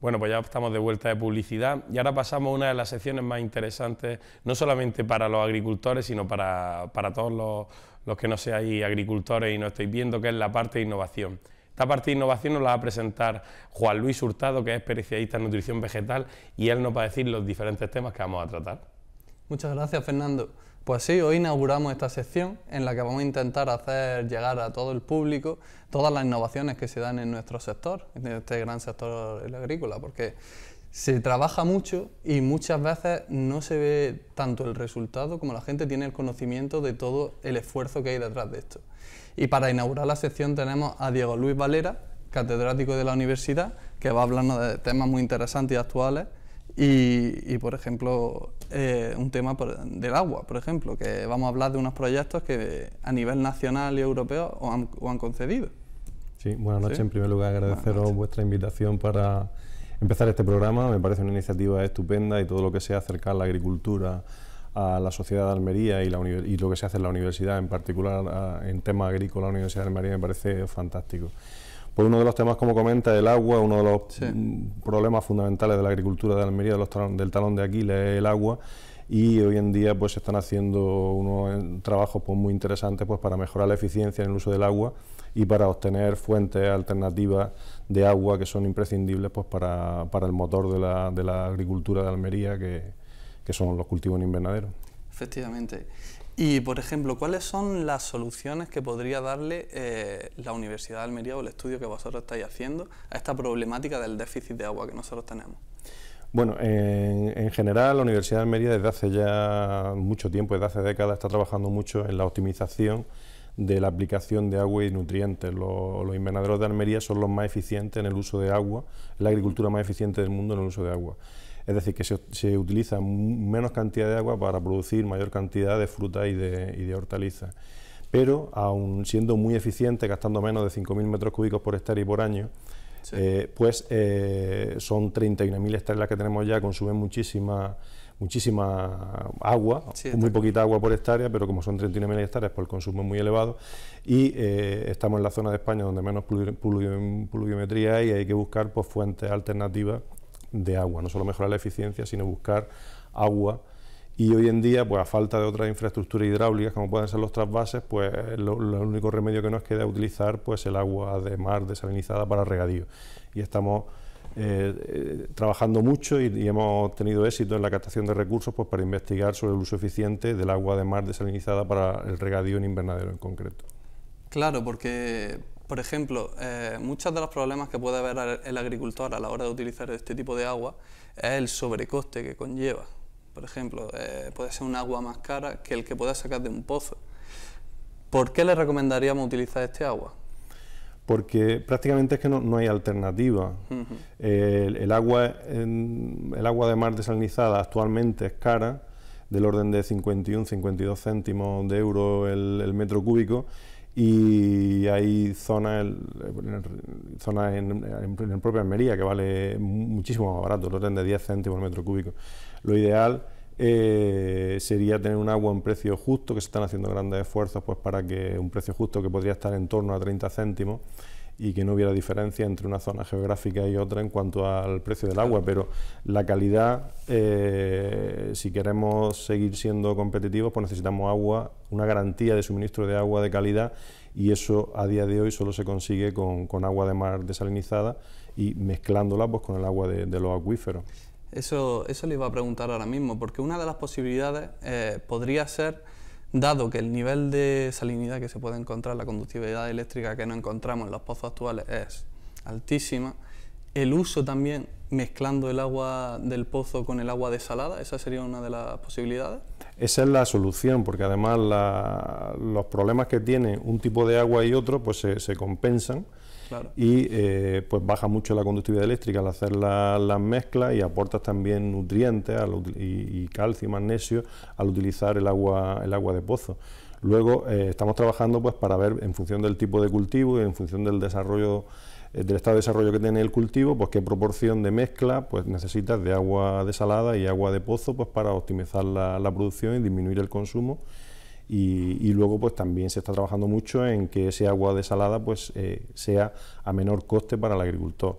Bueno, pues ya estamos de vuelta de publicidad y ahora pasamos a una de las secciones más interesantes, no solamente para los agricultores, sino para, todos los, los, que no seáis agricultores y no estáis viendo, que es la parte de innovación. Esta parte de innovación nos la va a presentar Juan Luis Hurtado, que es especialista en nutrición vegetal, y él nos va a decir los diferentes temas que vamos a tratar. Muchas gracias, Fernando. Pues sí, hoy inauguramos esta sección en la que vamos a intentar hacer llegar a todo el público todas las innovaciones que se dan en nuestro sector, en este gran sector el agrícola, porque se trabaja mucho y muchas veces no se ve tanto el resultado como la gente tiene el conocimiento de todo el esfuerzo que hay detrás de esto. Y para inaugurar la sección tenemos a Diego Luis Valera, catedrático de la universidad, que va hablando de temas muy interesantes y actuales y por ejemplo, eh, un tema del agua, por ejemplo, que vamos a hablar de unos proyectos que a nivel nacional y europeo os han, concedido. Sí, buenas noches. En primer lugar, agradeceros vuestra invitación para empezar este programa. Me parece una iniciativa estupenda y todo lo que sea acercar la agricultura a la sociedad de Almería y, lo que se hace en la universidad, en particular en temas agrícolas, la Universidad de Almería, me parece fantástico. Pues uno de los temas, como comenta, el agua, uno de los mm, problemas fundamentales de la agricultura de Almería, del talón de Aquiles, es el agua. Y hoy en día pues están haciendo unos eh, trabajos pues, muy interesantes pues, para mejorar la eficiencia en el uso del agua y para obtener fuentes alternativas de agua que son imprescindibles pues, para, el motor de la, de la agricultura de Almería, que, que son los cultivos en invernadero. Efectivamente. Y, por ejemplo, ¿cuáles son las soluciones que podría darle eh, la Universidad de Almería o el estudio que vosotros estáis haciendo a esta problemática del déficit de agua que nosotros tenemos? Bueno, en, general la Universidad de Almería desde hace ya mucho tiempo, desde hace décadas, está trabajando mucho en la optimización de la aplicación de agua y nutrientes. los, invernaderos de Almería son los más eficientes en el uso de agua, la agricultura más eficiente del mundo en el uso de agua. Es decir, que se, utiliza menos cantidad de agua para producir mayor cantidad de fruta y de, hortalizas. Pero, aún siendo muy eficiente, gastando menos de 5.000 metros cúbicos por hectárea y por año, eh, pues eh, son 31.000 hectáreas las que tenemos ya, consumen muchísima muchísima agua, muy poquita agua por hectárea, pero como son 39.000 hectáreas, pues el consumo es muy elevado y eh, estamos en la zona de España donde menos pluviometría hay y hay que buscar pues, fuentes alternativas de agua, no solo mejorar la eficiencia, sino buscar agua. Y hoy en día, pues a falta de otras infraestructuras hidráulicas, como pueden ser los trasvases, pues lo, único remedio que nos queda es utilizar pues, el agua de mar desalinizada para regadío. Y estamos eh, eh, trabajando mucho y, hemos tenido éxito en la captación de recursos pues, para investigar sobre el uso eficiente del agua de mar desalinizada para el regadío en invernadero en concreto. Claro, porque por ejemplo, eh, muchos de los problemas que puede haber el agricultor a la hora de utilizar este tipo de agua es el sobrecoste que conlleva. Por ejemplo, eh, puede ser un agua más cara que el que pueda sacar de un pozo. ¿Por qué le recomendaríamos utilizar este agua? Porque prácticamente es que no, no hay alternativa. el, agua, el agua de mar desalinizada actualmente es cara, del orden de 51-52 céntimos de euro el metro cúbico, y hay zonas zona en, en, el propia Almería que vale muchísimo más barato, lo orden de 10 céntimos por metro cúbico. Lo ideal eh, sería tener un agua en precio justo, que se están haciendo grandes esfuerzos pues, para que un precio justo que podría estar en torno a 30 céntimos, y que no hubiera diferencia entre una zona geográfica y otra en cuanto al precio del agua, pero la calidad, eh, si queremos seguir siendo competitivos, pues necesitamos agua, una garantía de suministro de agua de calidad y eso a día de hoy solo se consigue con, agua de mar desalinizada y mezclándola pues, con el agua de, los acuíferos. Eso, eso le iba a preguntar ahora mismo, porque una de las posibilidades eh, podría ser Dado que el nivel de salinidad que se puede encontrar, la conductividad eléctrica que no encontramos en los pozos actuales es altísima, el uso también mezclando el agua del pozo con el agua desalada, esa sería una de las posibilidades. Esa es la solución, porque además los problemas que tiene un tipo de agua y otro pues se compensan y eh, pues baja mucho la conductividad eléctrica al hacer las mezclas y aportas también nutrientes y, calcio y magnesio al utilizar el agua, el agua de pozo. Luego eh, estamos trabajando pues para ver en función del tipo de cultivo y en función del desarrollo eh, del estado de desarrollo que tiene el cultivo, pues qué proporción de mezcla pues necesitas de agua desalada y agua de pozo pues para optimizar la, la producción y disminuir el consumo y, luego pues también se está trabajando mucho en que ese agua desalada pues eh, sea a menor coste para el agricultor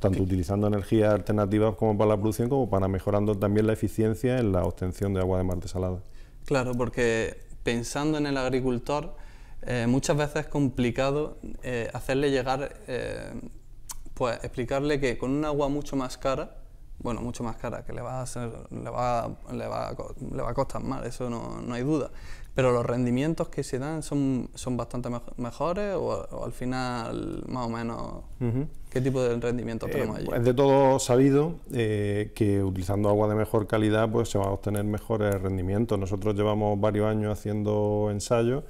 tanto utilizando energías alternativas como para la producción como para mejorando también la eficiencia en la obtención de agua de mar desalada. Claro, porque pensando en el agricultor eh, muchas veces es complicado eh, hacerle llegar, pues explicarle que con un agua mucho más cara bueno, mucho más cara, que le va a, ser. le va, le va a costar más, eso no, hay duda. Pero los rendimientos que se dan son, son bastante mejores o, al final más o menos... ¿Qué tipo de rendimiento eh, tenemos allí? es pues, de todo sabido eh, que utilizando agua de mejor calidad pues se va a obtener mejores rendimientos. Nosotros llevamos varios años haciendo ensayos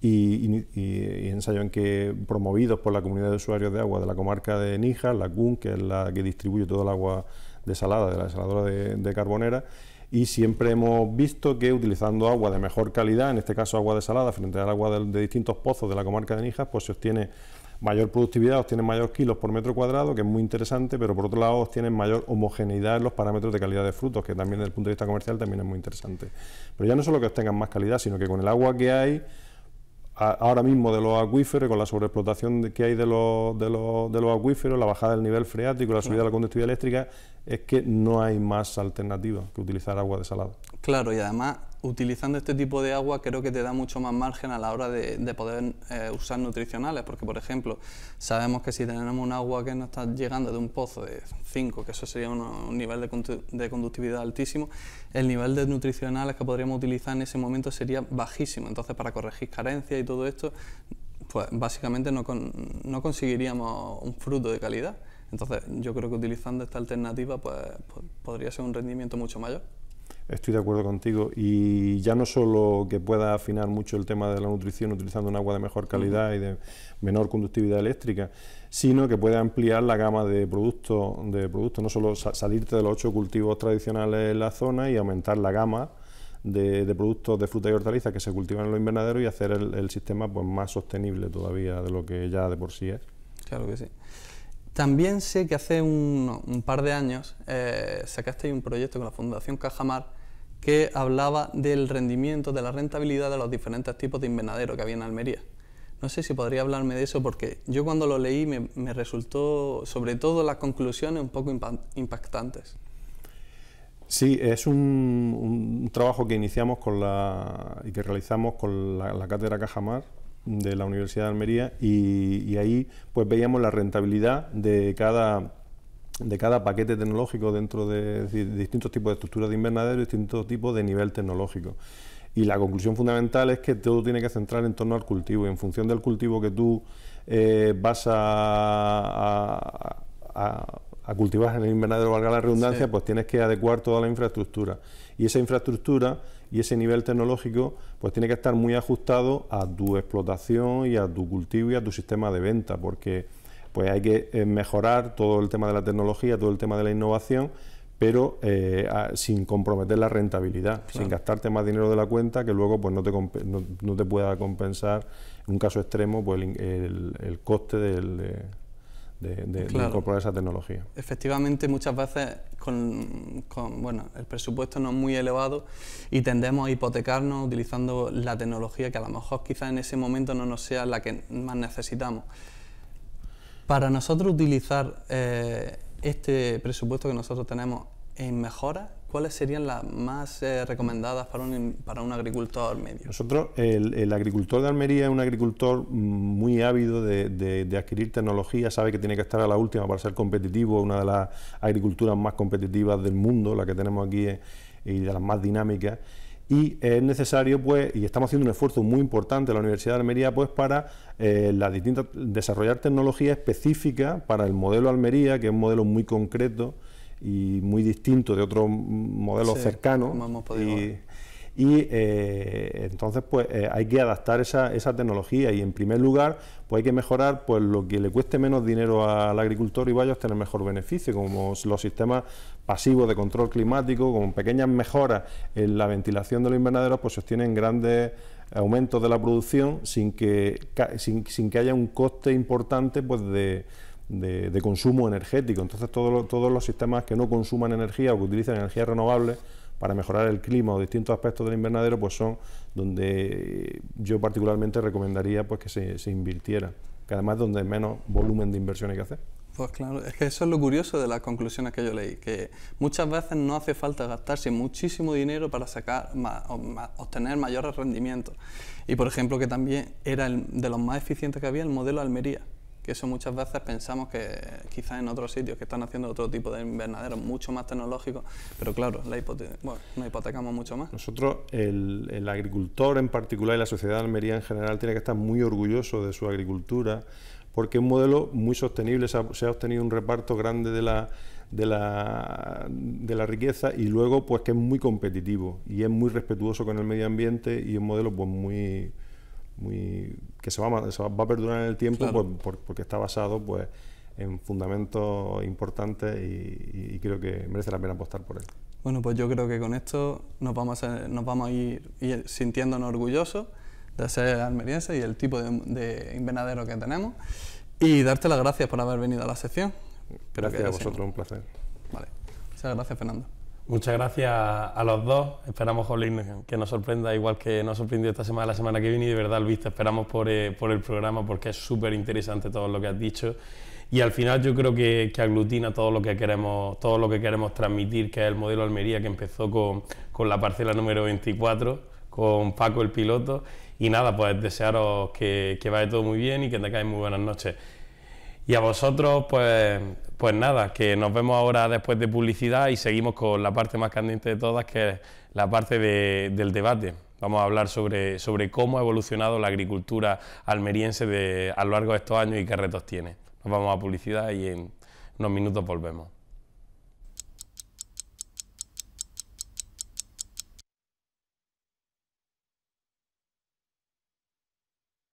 y, y, ensayos en que promovidos por la comunidad de usuarios de agua de la comarca de Níjar, la CUN, que es la que distribuye todo el agua salada, de la desaladora de, Carbonera, y siempre hemos visto que utilizando agua de mejor calidad, en este caso agua desalada, frente al agua de, distintos pozos de la comarca de Nijas, pues se obtiene mayor productividad, obtiene mayor kilos por metro cuadrado, que es muy interesante, pero por otro lado tienen mayor homogeneidad en los parámetros de calidad de frutos, que también desde el punto de vista comercial también es muy interesante. Pero ya no solo que obtengan más calidad, sino que con el agua que hay ahora mismo de los acuíferos, con la sobreexplotación que hay de de, los, de los acuíferos, la bajada del nivel freático, la subida de la conductividad eléctrica, es que no hay más alternativa que utilizar agua desalada. Claro, y además utilizando este tipo de agua creo que te da mucho más margen a la hora de, poder eh, usar nutricionales, porque por ejemplo, sabemos que si tenemos un agua que no está llegando de un pozo de 5, que eso sería un nivel de, conductividad altísimo, el nivel de nutricionales que podríamos utilizar en ese momento sería bajísimo, entonces para corregir carencias y todo esto, pues básicamente no conseguiríamos un fruto de calidad. Entonces, yo creo que utilizando esta alternativa pues, pues, podría ser un rendimiento mucho mayor. Estoy de acuerdo contigo. Y ya no solo que pueda afinar mucho el tema de la nutrición utilizando un agua de mejor calidad y de menor conductividad eléctrica, sino que pueda ampliar la gama de productos, de productos no solo salirte de los ocho cultivos tradicionales en la zona y aumentar la gama de, productos de fruta y hortalizas que se cultivan en los invernaderos y hacer el, el sistema pues, más sostenible todavía de lo que ya de por sí es. Claro que sí. También sé que hace un, par de años eh, sacaste un proyecto con la Fundación Cajamar que hablaba del rendimiento, de la rentabilidad de los diferentes tipos de invernadero que había en Almería. No sé si podría hablarme de eso porque yo cuando lo leí me, resultó, sobre todo las conclusiones, un poco impactantes. Sí, es un, trabajo que iniciamos y que realizamos con la, la Cátedra Cajamar de la Universidad de Almería y, ahí pues veíamos la rentabilidad de cada de cada paquete tecnológico dentro de, distintos tipos de estructuras de invernadero y distintos tipos de nivel tecnológico. Y la conclusión fundamental es que todo tiene que centrar en torno al cultivo y en función del cultivo que tú eh, vas a a cultivar en el invernadero, valga la redundancia, pues tienes que adecuar toda la infraestructura. Y esa infraestructura y ese nivel tecnológico, pues tiene que estar muy ajustado a tu explotación y a tu cultivo y a tu sistema de venta, porque pues hay que eh, mejorar todo el tema de la tecnología, todo el tema de la innovación, pero eh, sin comprometer la rentabilidad, sin gastarte más dinero de la cuenta que luego pues no te, no, te pueda compensar, en un caso extremo, pues el, coste del de, incorporar esa tecnología. Efectivamente, muchas veces con, bueno, el presupuesto no es muy elevado y tendemos a hipotecarnos utilizando la tecnología que a lo mejor quizás en ese momento no nos sea la que más necesitamos. Para nosotros utilizar eh, este presupuesto que nosotros tenemos en mejora ¿cuáles serían las más eh, recomendadas para un, para un agricultor medio? Nosotros, el, agricultor de Almería es un agricultor muy ávido de, adquirir tecnología, sabe que tiene que estar a la última para ser competitivo, una de las agriculturas más competitivas del mundo, la que tenemos aquí eh, y de las más dinámicas. Y es necesario, pues, y estamos haciendo un esfuerzo muy importante en la Universidad de Almería, pues, para eh, las distintas, desarrollar tecnología específica para el modelo Almería, que es un modelo muy concreto, y muy distinto de otros modelos cercanos. Y, y eh, entonces pues eh, hay que adaptar esa, tecnología y en primer lugar pues hay que mejorar pues lo que le cueste menos dinero al agricultor y vaya a tener mejor beneficio como los sistemas pasivos de control climático ...como pequeñas mejoras en la ventilación de los invernaderos pues sostienen grandes aumentos de la producción sin que sin que haya un coste importante pues de de, consumo energético. Entonces todos los sistemas que no consuman energía o que utilizan energía renovable para mejorar el clima o distintos aspectos del invernadero, pues son donde yo particularmente recomendaría pues que se, invirtiera, que además es donde menos volumen de inversión hay que hacer. Pues claro, es que eso es lo curioso de las conclusiones que yo leí, que muchas veces no hace falta gastarse muchísimo dinero para sacar obtener mayores rendimientos. Y por ejemplo que también era de los más eficientes que había el modelo Almería, que eso muchas veces pensamos que quizás en otros sitios que están haciendo otro tipo de invernaderos mucho más tecnológicos, pero claro, la bueno, nos hipotecamos mucho más. Nosotros, el, el agricultor en particular y la sociedad de Almería en general tiene que estar muy orgulloso de su agricultura, porque es un modelo muy sostenible, se ha, obtenido un reparto grande de la, de la, riqueza y luego pues que es muy competitivo y es muy respetuoso con el medio ambiente y es un modelo pues muy muy que se va, va a perdurar en el tiempo porque está basado pues en fundamentos importantes y, creo que merece la pena apostar por él. Bueno, pues yo creo que con esto nos vamos a, nos vamos a ir, sintiéndonos orgullosos de ser almeriense y el tipo de, de, invernadero que tenemos. Y darte las gracias por haber venido a la sección. gracias a vosotros, un placer. Vale. Muchas gracias, Fernando. Muchas gracias a los dos. Esperamos, Jolín, que nos sorprenda, igual que nos sorprendió esta semana, la semana que viene. Y de verdad, Luis, esperamos por, eh, por el programa porque es súper interesante todo lo que has dicho. Y al final yo creo que, que, aglutina todo lo que, queremos, todo lo que queremos transmitir, que es el modelo Almería que empezó con, con la parcela número 24, con Paco el piloto. Y nada, pues desearos que, que vaya todo muy bien y que tengáis muy buenas noches. Y a vosotros, pues pues nada, que nos vemos ahora después de publicidad y seguimos con la parte más candente de todas, que es la parte del debate. Vamos a hablar sobre, sobre cómo ha evolucionado la agricultura almeriense a lo largo de estos años y qué retos tiene. Nos vamos a publicidad y en unos minutos volvemos.